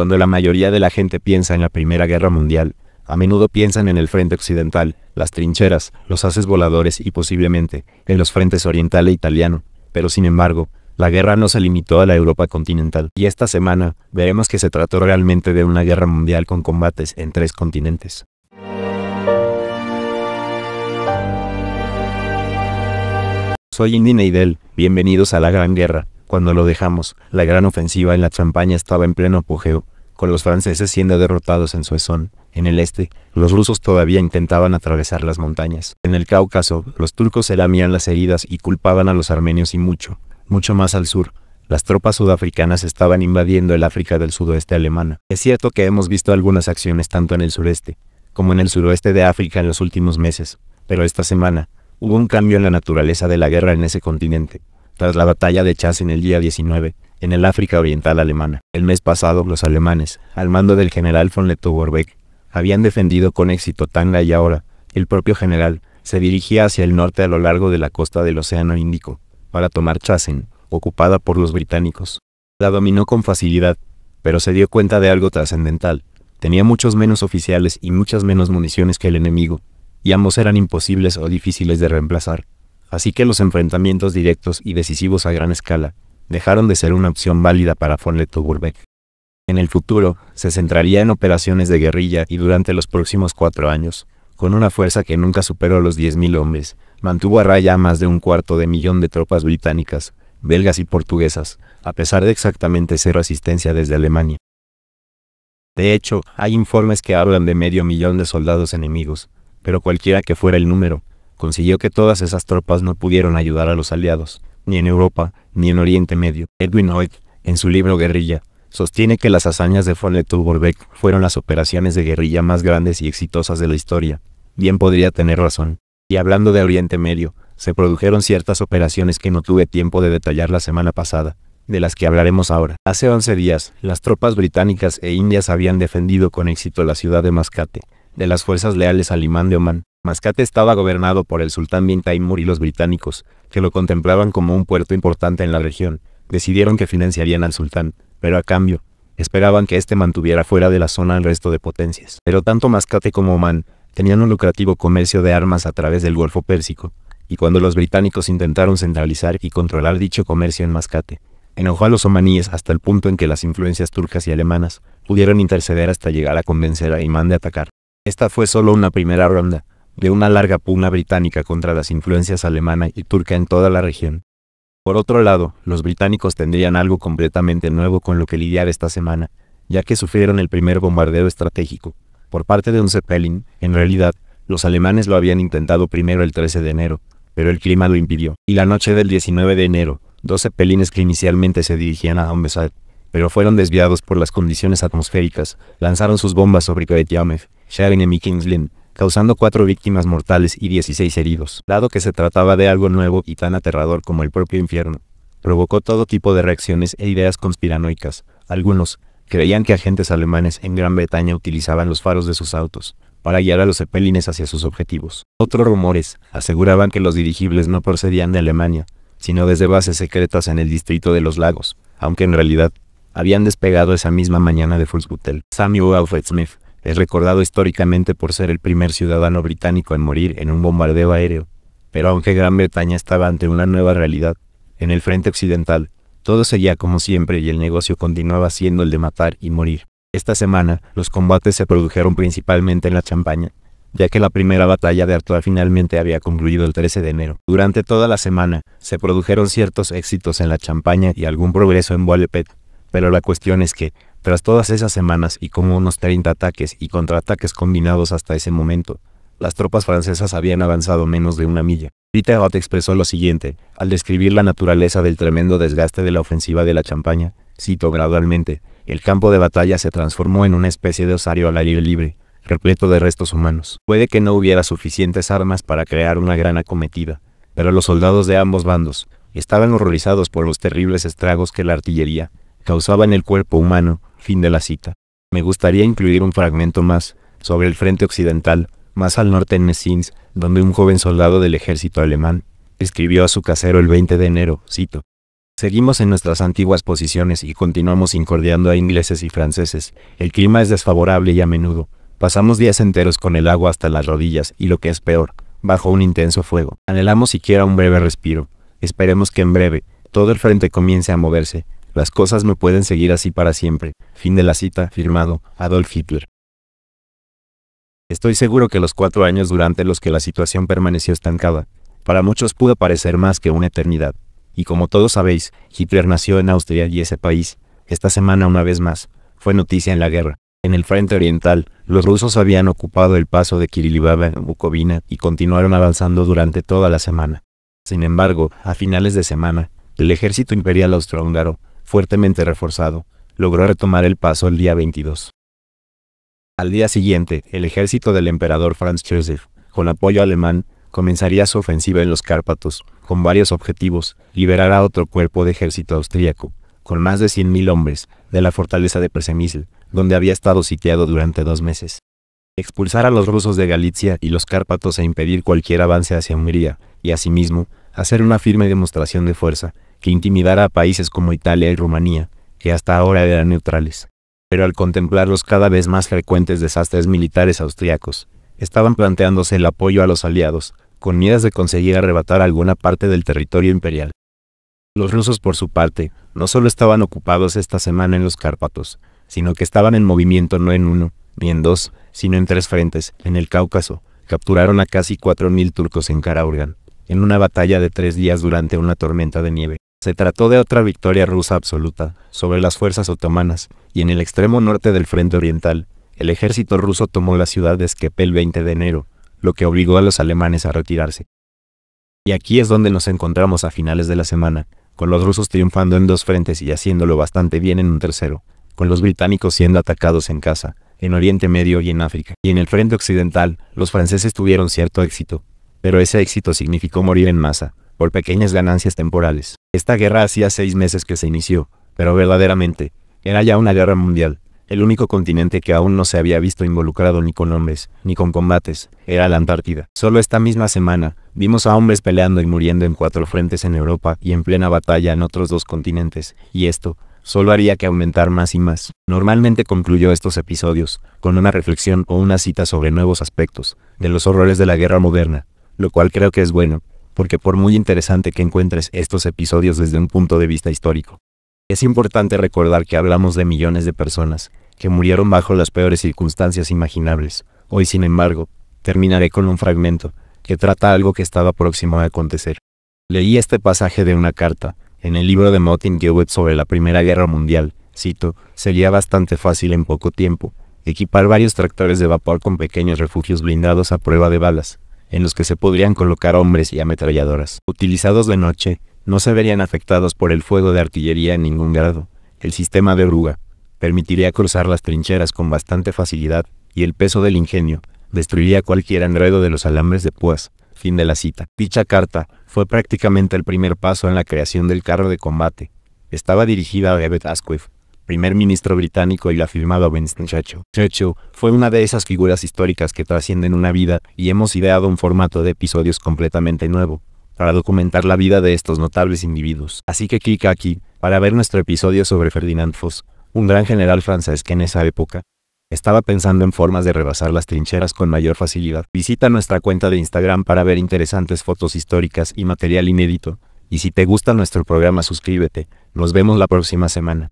Cuando la mayoría de la gente piensa en la Primera Guerra Mundial, a menudo piensan en el frente occidental, las trincheras, los haces voladores y posiblemente en los frentes oriental e italiano. Pero sin embargo, la guerra no se limitó a la Europa continental. Y esta semana veremos que se trató realmente de una guerra mundial con combates en tres continentes. Soy Indy Neidel, bienvenidos a La Gran Guerra, cuando lo dejamos, la gran ofensiva en la champaña estaba en pleno apogeo, con los franceses siendo derrotados en Suezón. En el este, los rusos todavía intentaban atravesar las montañas. En el Cáucaso, los turcos se lamían las heridas y culpaban a los armenios y mucho, mucho más al sur, las tropas sudafricanas estaban invadiendo el África del sudoeste alemana. Es cierto que hemos visto algunas acciones tanto en el sureste como en el suroeste de África en los últimos meses, pero esta semana hubo un cambio en la naturaleza de la guerra en ese continente tras la batalla de Chasen el día 19, en el África Oriental alemana. El mes pasado, los alemanes, al mando del general von lettow vorbeck habían defendido con éxito Tanga y ahora, el propio general, se dirigía hacia el norte a lo largo de la costa del Océano Índico, para tomar Chasen, ocupada por los británicos. La dominó con facilidad, pero se dio cuenta de algo trascendental. Tenía muchos menos oficiales y muchas menos municiones que el enemigo, y ambos eran imposibles o difíciles de reemplazar. Así que los enfrentamientos directos y decisivos a gran escala dejaron de ser una opción válida para von Lettow-Gurbeck. En el futuro, se centraría en operaciones de guerrilla y durante los próximos cuatro años, con una fuerza que nunca superó los 10.000 hombres, mantuvo a raya a más de un cuarto de millón de tropas británicas, belgas y portuguesas, a pesar de exactamente cero asistencia desde Alemania. De hecho, hay informes que hablan de medio millón de soldados enemigos, pero cualquiera que fuera el número, consiguió que todas esas tropas no pudieron ayudar a los aliados, ni en Europa, ni en Oriente Medio. Edwin Hoyt, en su libro Guerrilla, sostiene que las hazañas de de fueron las operaciones de guerrilla más grandes y exitosas de la historia. Bien podría tener razón. Y hablando de Oriente Medio, se produjeron ciertas operaciones que no tuve tiempo de detallar la semana pasada, de las que hablaremos ahora. Hace 11 días, las tropas británicas e indias habían defendido con éxito la ciudad de Mascate, de las fuerzas leales al imán de Omán, Mascate estaba gobernado por el sultán bin Taimur y los británicos, que lo contemplaban como un puerto importante en la región, decidieron que financiarían al sultán, pero a cambio, esperaban que éste mantuviera fuera de la zona al resto de potencias. Pero tanto Mascate como Oman tenían un lucrativo comercio de armas a través del Golfo Pérsico, y cuando los británicos intentaron centralizar y controlar dicho comercio en Mascate, enojó a los omaníes hasta el punto en que las influencias turcas y alemanas pudieron interceder hasta llegar a convencer a Imán de atacar. Esta fue solo una primera ronda, de una larga pugna británica contra las influencias alemana y turca en toda la región. Por otro lado, los británicos tendrían algo completamente nuevo con lo que lidiar esta semana, ya que sufrieron el primer bombardeo estratégico, por parte de un Zeppelin, en realidad, los alemanes lo habían intentado primero el 13 de enero, pero el clima lo impidió, y la noche del 19 de enero, dos Zeppelines que inicialmente se dirigían a Ambesad, pero fueron desviados por las condiciones atmosféricas, lanzaron sus bombas sobre Yamev, Sharon y Kingslin causando cuatro víctimas mortales y 16 heridos. Dado que se trataba de algo nuevo y tan aterrador como el propio infierno, provocó todo tipo de reacciones e ideas conspiranoicas. Algunos creían que agentes alemanes en Gran Bretaña utilizaban los faros de sus autos para guiar a los zeppelines hacia sus objetivos. Otros rumores aseguraban que los dirigibles no procedían de Alemania, sino desde bases secretas en el distrito de los lagos, aunque en realidad habían despegado esa misma mañana de Fulsbutel. Samuel Alfred Smith, es recordado históricamente por ser el primer ciudadano británico en morir en un bombardeo aéreo. Pero aunque Gran Bretaña estaba ante una nueva realidad, en el frente occidental, todo seguía como siempre y el negocio continuaba siendo el de matar y morir. Esta semana, los combates se produjeron principalmente en la Champaña, ya que la primera batalla de Artois finalmente había concluido el 13 de enero. Durante toda la semana, se produjeron ciertos éxitos en la Champaña y algún progreso en Pet pero la cuestión es que, tras todas esas semanas y como unos 30 ataques y contraataques combinados hasta ese momento, las tropas francesas habían avanzado menos de una milla. Peter expresó lo siguiente, al describir la naturaleza del tremendo desgaste de la ofensiva de la Champaña, cito gradualmente, el campo de batalla se transformó en una especie de osario al aire libre, repleto de restos humanos. Puede que no hubiera suficientes armas para crear una gran acometida, pero los soldados de ambos bandos estaban horrorizados por los terribles estragos que la artillería causaba en el cuerpo humano, Fin de la cita. Me gustaría incluir un fragmento más, sobre el frente occidental, más al norte en Messines, donde un joven soldado del ejército alemán, escribió a su casero el 20 de enero, cito. Seguimos en nuestras antiguas posiciones y continuamos incordiando a ingleses y franceses. El clima es desfavorable y a menudo. Pasamos días enteros con el agua hasta las rodillas y lo que es peor, bajo un intenso fuego. Anhelamos siquiera un breve respiro. Esperemos que en breve, todo el frente comience a moverse, las cosas no pueden seguir así para siempre. Fin de la cita, firmado, Adolf Hitler. Estoy seguro que los cuatro años durante los que la situación permaneció estancada, para muchos pudo parecer más que una eternidad. Y como todos sabéis, Hitler nació en Austria y ese país, esta semana una vez más, fue noticia en la guerra. En el frente oriental, los rusos habían ocupado el paso de Kirilibaba en Bukovina y continuaron avanzando durante toda la semana. Sin embargo, a finales de semana, el ejército imperial austrohúngaro fuertemente reforzado, logró retomar el paso el día 22. Al día siguiente, el ejército del emperador Franz Joseph, con apoyo alemán, comenzaría su ofensiva en los Cárpatos, con varios objetivos, liberar a otro cuerpo de ejército austríaco, con más de 100.000 hombres, de la fortaleza de Presemisl, donde había estado sitiado durante dos meses. Expulsar a los rusos de Galicia y los Cárpatos e impedir cualquier avance hacia Hungría, y asimismo, hacer una firme demostración de fuerza, que intimidara a países como Italia y Rumanía, que hasta ahora eran neutrales. Pero al contemplar los cada vez más frecuentes desastres militares austriacos, estaban planteándose el apoyo a los aliados, con miedos de conseguir arrebatar alguna parte del territorio imperial. Los rusos, por su parte, no solo estaban ocupados esta semana en los Cárpatos, sino que estaban en movimiento no en uno, ni en dos, sino en tres frentes. En el Cáucaso, capturaron a casi cuatro mil turcos en Karaurgan, en una batalla de tres días durante una tormenta de nieve. Se trató de otra victoria rusa absoluta sobre las fuerzas otomanas, y en el extremo norte del frente oriental, el ejército ruso tomó la ciudad de Skepel el 20 de enero, lo que obligó a los alemanes a retirarse. Y aquí es donde nos encontramos a finales de la semana, con los rusos triunfando en dos frentes y haciéndolo bastante bien en un tercero, con los británicos siendo atacados en casa, en Oriente Medio y en África. Y en el frente occidental, los franceses tuvieron cierto éxito, pero ese éxito significó morir en masa, por pequeñas ganancias temporales. Esta guerra hacía seis meses que se inició, pero verdaderamente, era ya una guerra mundial. El único continente que aún no se había visto involucrado ni con hombres, ni con combates, era la Antártida. Solo esta misma semana, vimos a hombres peleando y muriendo en cuatro frentes en Europa y en plena batalla en otros dos continentes, y esto, solo haría que aumentar más y más. Normalmente concluyó estos episodios, con una reflexión o una cita sobre nuevos aspectos, de los horrores de la guerra moderna, lo cual creo que es bueno, porque por muy interesante que encuentres estos episodios desde un punto de vista histórico, es importante recordar que hablamos de millones de personas que murieron bajo las peores circunstancias imaginables. Hoy, sin embargo, terminaré con un fragmento que trata algo que estaba próximo a acontecer. Leí este pasaje de una carta, en el libro de Martin Gilbert sobre la Primera Guerra Mundial, cito, sería bastante fácil en poco tiempo, equipar varios tractores de vapor con pequeños refugios blindados a prueba de balas, en los que se podrían colocar hombres y ametralladoras. Utilizados de noche, no se verían afectados por el fuego de artillería en ningún grado. El sistema de oruga permitiría cruzar las trincheras con bastante facilidad y el peso del ingenio destruiría cualquier enredo de los alambres de púas. Fin de la cita. Dicha carta fue prácticamente el primer paso en la creación del carro de combate. Estaba dirigida a David Asquith, primer ministro británico y la firmada Winston Churchill. Churchill fue una de esas figuras históricas que trascienden una vida y hemos ideado un formato de episodios completamente nuevo para documentar la vida de estos notables individuos. Así que clica aquí para ver nuestro episodio sobre Ferdinand Foss, un gran general francés que en esa época estaba pensando en formas de rebasar las trincheras con mayor facilidad. Visita nuestra cuenta de Instagram para ver interesantes fotos históricas y material inédito. Y si te gusta nuestro programa suscríbete. Nos vemos la próxima semana.